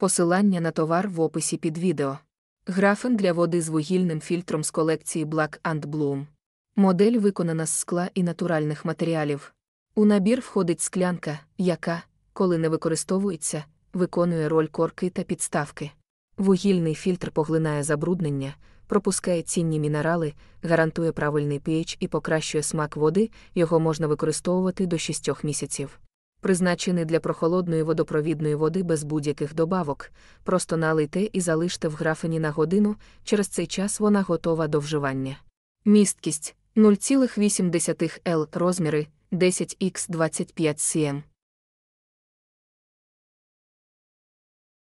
Посилання на товар в описі під відео. Графен для води з вугільним фільтром з колекції Black and Bloom. Модель виконана з скла і натуральних матеріалів. У набір входить склянка, яка, коли не використовується, виконує роль корки та підставки. Вугільний фільтр поглинає забруднення, пропускає цінні мінерали, гарантує правильний pH і покращує смак води, його можна використовувати до 6 місяців призначений для прохолодної водопровідної води без будь-яких добавок, просто налийте і залиште в графені на годину, через цей час вона готова до вживання. Місткість 0,8 L розміри 10 x 25 cm.